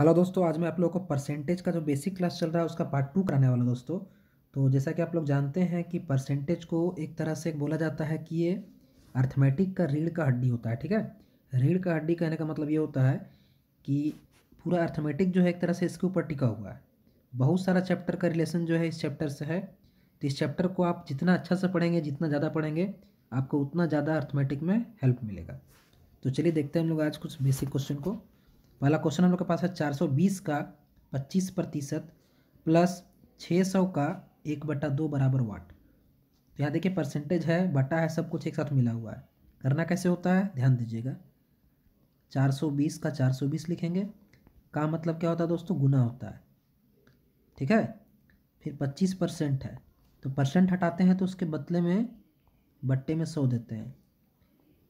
hello दोस्तों आज मैं आप लोगों को परसेंटेज का जो बेसिक क्लास चल रहा है उसका पार्ट टू कराने वाला दोस्तों तो जैसा कि आप लोग जानते हैं कि परसेंटेज को एक तरह से बोला जाता है कि ये अर्थमेटिक का रीढ़ का हड्डी होता है ठीक है रीढ़ का हड्डी कहने का मतलब ये होता है कि पूरा अर्थमेटिक जो है एक तरह से इसके ऊपर टिका हुआ है बहुत सारा चैप्टर का रिलेशन जो है इस चैप्टर से है तो इस चैप्टर को आप जितना अच्छा से पढ़ेंगे जितना ज़्यादा पढ़ेंगे आपको उतना ज़्यादा अर्थमेटिक में हेल्प मिलेगा तो चलिए देखते हैं हम लोग आज कुछ बेसिक क्वेश्चन को पहला क्वेश्चन हम लोग के पास है 420 का 25 प्रतिशत प्लस 600 का एक बट्टा दो बराबर वाट तो यहाँ देखिए परसेंटेज है बटा है सब कुछ एक साथ मिला हुआ है करना कैसे होता है ध्यान दीजिएगा 420 का 420 लिखेंगे का मतलब क्या होता है दोस्तों गुना होता है ठीक है फिर 25 परसेंट है तो परसेंट हटाते हैं तो उसके बदले में बट्टे में सौ देते हैं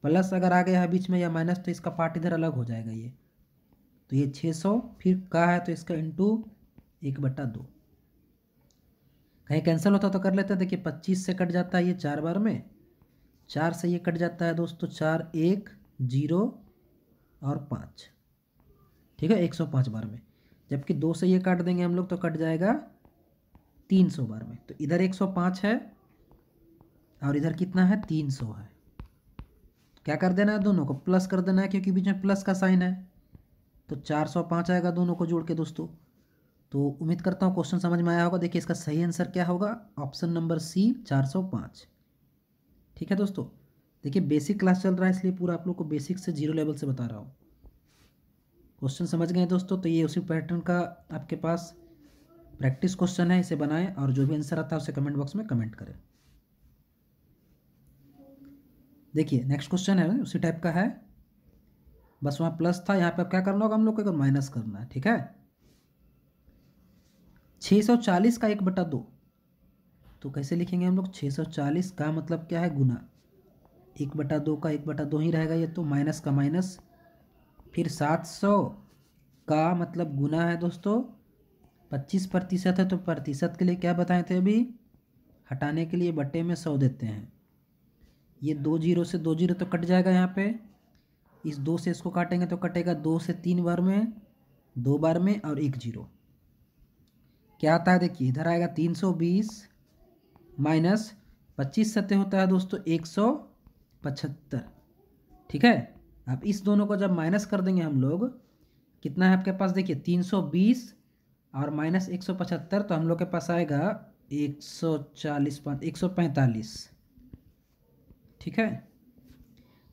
प्लस अगर आ गया है बीच में या माइनस तो इसका पार्ट इधर अलग हो जाएगा ये तो ये छः सौ फिर का है तो इसका इंटू एक बट्टा दो कहीं कैंसिल होता तो कर लेते हैं देखिए पच्चीस से कट जाता है ये चार बार में चार से ये कट जाता है दोस्तों चार एक जीरो और पाँच ठीक है एक सौ पाँच बार में जबकि दो से ये काट देंगे हम लोग तो कट जाएगा तीन सौ बार में तो इधर एक सौ पाँच है और इधर कितना है तीन सौ है क्या कर देना है दोनों को प्लस कर देना है क्योंकि बीच में प्लस का साइन है तो चार सौ पाँच आएगा दोनों को जोड़ के दोस्तों तो उम्मीद करता हूँ क्वेश्चन समझ में आया होगा देखिए इसका सही आंसर क्या होगा ऑप्शन नंबर सी चार सौ पाँच ठीक है दोस्तों देखिए बेसिक क्लास चल रहा है इसलिए पूरा आप लोग को बेसिक से जीरो लेवल से बता रहा हूँ क्वेश्चन समझ गए दोस्तों तो ये उसी पैटर्न का आपके पास प्रैक्टिस क्वेश्चन है इसे बनाएं और जो भी आंसर आता है उसे कमेंट बॉक्स में कमेंट करें देखिए नेक्स्ट क्वेश्चन है उसी टाइप का है बस वहाँ प्लस था यहाँ पे अब क्या करना होगा हम लोग को माइनस करना है ठीक है 640 का एक बटा दो तो कैसे लिखेंगे हम लोग 640 का मतलब क्या है गुना एक बटा दो का एक बटा दो ही रहेगा ये तो माइनस का माइनस फिर 700 का मतलब गुना है दोस्तों 25 प्रतिशत है तो प्रतिशत के लिए क्या बताए थे अभी हटाने के लिए बटे में सौ देते हैं ये दो जीरो से दो जीरो तो कट जाएगा यहाँ पे इस दो से इसको काटेंगे तो कटेगा दो से तीन बार में दो बार में और एक जीरो क्या आता है देखिए इधर आएगा तीन सौ बीस माइनस पच्चीस सत्य होता है दोस्तों एक सौ पचहत्तर ठीक है अब इस दोनों को जब माइनस कर देंगे हम लोग कितना है आपके पास देखिए तीन सौ बीस और माइनस एक सौ पचहत्तर तो हम लोग के पास आएगा एक सौ चालीस पाँच एक सौ पैंतालीस ठीक है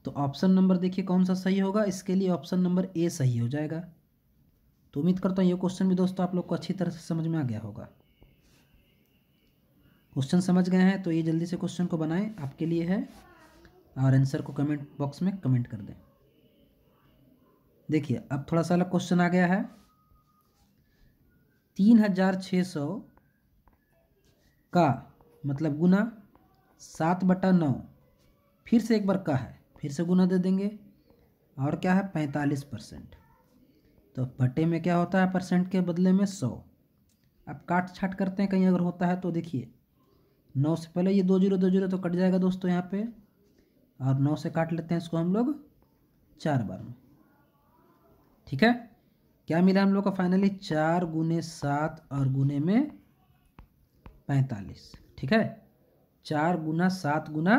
तो ऑप्शन नंबर देखिए कौन सा सही होगा इसके लिए ऑप्शन नंबर ए सही हो जाएगा तो उम्मीद करता हूँ ये क्वेश्चन भी दोस्तों आप लोग को अच्छी तरह से समझ में आ गया होगा क्वेश्चन समझ गए हैं तो ये जल्दी से क्वेश्चन को बनाएं आपके लिए है और आंसर को कमेंट बॉक्स में कमेंट कर दें देखिए अब थोड़ा सा अलग क्वेश्चन आ गया है तीन हजार छः सौ का मतलब गुना सात बटा नौ फिर से एक बार का है फिर से गुना दे देंगे और क्या है पैंतालीस परसेंट तो बटे में क्या होता है परसेंट के बदले में सौ अब काट छाट करते हैं कहीं अगर होता है तो देखिए नौ से पहले ये दो जीरो दो जीरो तो कट जाएगा दोस्तों यहाँ पे और नौ से काट लेते हैं इसको हम लोग चार बार में ठीक है क्या मिला हम लोग का फाइनली चार गुने सात और गुने में पैंतालीस ठीक है चार गुना सात गुना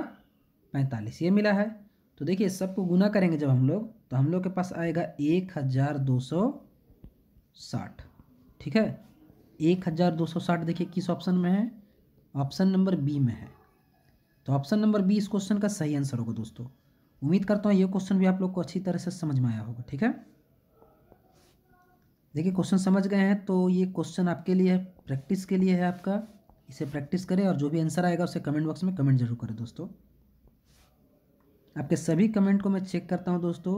पैंतालीस ये मिला है तो देखिए सबको गुना करेंगे जब हम लोग तो हम लोग के पास आएगा एक हज़ार दो सौ साठ ठीक है एक हज़ार दो सौ साठ देखिए किस ऑप्शन में है ऑप्शन नंबर बी में है तो ऑप्शन नंबर बी इस क्वेश्चन का सही आंसर होगा दोस्तों उम्मीद करता हूँ ये क्वेश्चन भी आप लोग को अच्छी तरह से समझ में आया होगा ठीक है देखिए क्वेश्चन समझ गए हैं तो ये क्वेश्चन आपके लिए है प्रैक्टिस के लिए है आपका इसे प्रैक्टिस करें और जो भी आंसर आएगा उसे कमेंट बॉक्स में कमेंट जरूर करें दोस्तों आपके सभी कमेंट को मैं चेक करता हूँ दोस्तों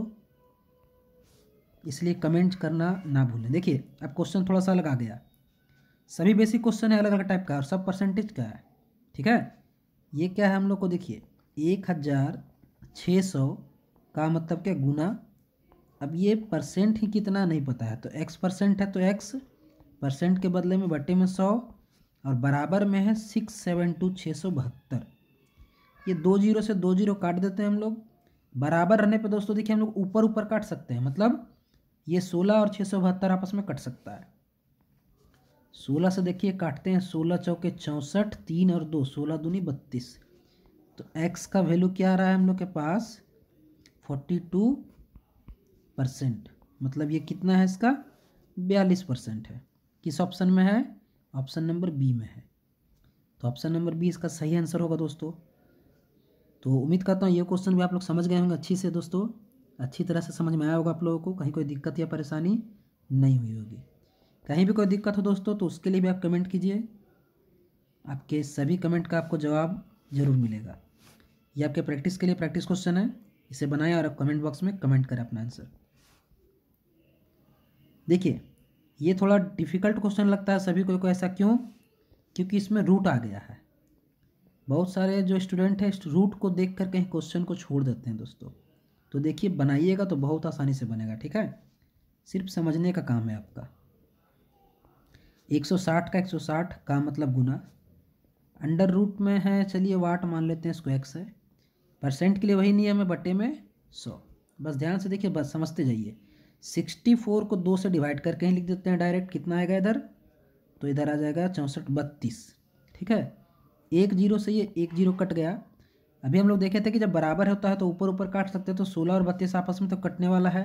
इसलिए कमेंट करना ना भूलें देखिए अब क्वेश्चन थोड़ा सा अलग आ गया सभी बेसिक क्वेश्चन है अलग अलग टाइप का और सब परसेंटेज का है ठीक है ये क्या है हम लोग को देखिए एक हज़ार छः सौ का मतलब क्या गुना अब ये परसेंट ही कितना नहीं पता है तो एक्स परसेंट है तो एक्स परसेंट के बदले में बटे में सौ और बराबर में है सिक्स सेवन टू छः सौ बहत्तर ये दो जीरो से दो जीरो काट देते हैं हम लोग बराबर रहने पे दोस्तों देखिए हम लोग ऊपर ऊपर काट सकते हैं मतलब ये सोलह और छः सौ बहत्तर आपस में कट सकता है सोलह से देखिए काटते हैं सोलह चौके चौंसठ तीन और दो सोलह दूनी बत्तीस तो एक्स का वैल्यू क्या आ रहा है हम लोग के पास फोर्टी टू परसेंट मतलब ये कितना है इसका बयालीस परसेंट है किस ऑप्शन में है ऑप्शन नंबर बी में है तो ऑप्शन नंबर बी इसका सही आंसर होगा दोस्तों तो उम्मीद करता हूँ ये क्वेश्चन भी आप लोग समझ गए होंगे अच्छी से दोस्तों अच्छी तरह से समझ में आया होगा आप लोगों को कहीं कोई दिक्कत या परेशानी नहीं हुई होगी कहीं भी कोई दिक्कत हो दोस्तों तो उसके लिए भी आप कमेंट कीजिए आपके सभी कमेंट का आपको जवाब ज़रूर मिलेगा ये आपके प्रैक्टिस के लिए प्रैक्टिस क्वेश्चन है इसे बनाएं और आप कमेंट बॉक्स में कमेंट करें अपना आंसर देखिए ये थोड़ा डिफ़िकल्ट क्वेश्चन लगता है सभी को ऐसा क्यों क्योंकि इसमें रूट आ गया है बहुत सारे जो स्टूडेंट हैं रूट को देख कर कहीं क्वेश्चन को छोड़ देते हैं दोस्तों तो देखिए बनाइएगा तो बहुत आसानी से बनेगा ठीक है सिर्फ समझने का काम है आपका 160 का 160 का मतलब गुना अंडर रूट में है चलिए वाट मान लेते हैं स्क्वेक्स है परसेंट के लिए वही नियम है बटे में सौ बस ध्यान से देखिए बस समझते जाइए सिक्सटी फोर को दो से डिवाइड करके ही लिख देते हैं डायरेक्ट कितना आएगा इधर तो इधर आ जाएगा चौंसठ बत्तीस ठीक है एक जीरो से ये एक जीरो कट गया अभी हम लोग देखे थे कि जब बराबर होता है तो ऊपर ऊपर काट सकते हैं तो सोलह और बत्तीस आपस में तो कटने वाला है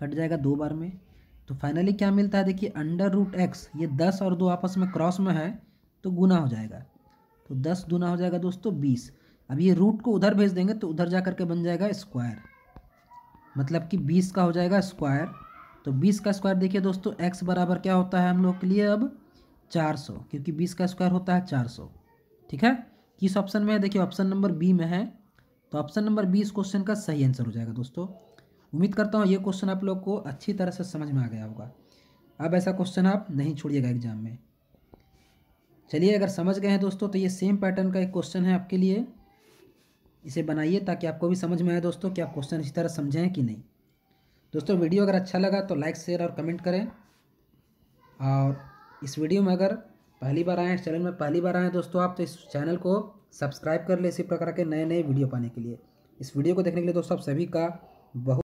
कट जाएगा दो बार में तो फाइनली क्या मिलता है देखिए अंडर रूट एक्स ये दस और दो आपस में क्रॉस में है तो गुना हो जाएगा तो दस गुना हो जाएगा दोस्तों बीस अब ये रूट को उधर भेज देंगे तो उधर जा करके बन जाएगा स्क्वायर मतलब कि बीस का हो जाएगा स्क्वायर तो बीस का स्क्वायर देखिए दोस्तों एक्स बराबर क्या होता है हम लोग के लिए अब चार सौ क्योंकि बीस का स्क्वायर होता है चार सौ ठीक है किस ऑप्शन में है देखिए ऑप्शन नंबर बी में है तो ऑप्शन नंबर बी इस क्वेश्चन का सही आंसर हो जाएगा दोस्तों उम्मीद करता हूँ ये क्वेश्चन आप लोग को अच्छी तरह से समझ में आ गया होगा अब ऐसा क्वेश्चन आप नहीं छोड़िएगा एग्जाम में चलिए अगर समझ गए हैं दोस्तों तो ये सेम पैटर्न का एक क्वेश्चन है आपके लिए इसे बनाइए ताकि आपको भी समझ में आए दोस्तों कि आप क्वेश्चन इसी तरह समझें कि नहीं दोस्तों वीडियो अगर अच्छा लगा तो लाइक शेयर और कमेंट करें और इस वीडियो में अगर पहली बार आए हैं चैनल में पहली बार आए हैं दोस्तों आप तो इस चैनल को सब्सक्राइब कर ले इसी प्रकार के नए नए वीडियो पाने के लिए इस वीडियो को देखने के लिए दोस्तों आप सभी का बहुत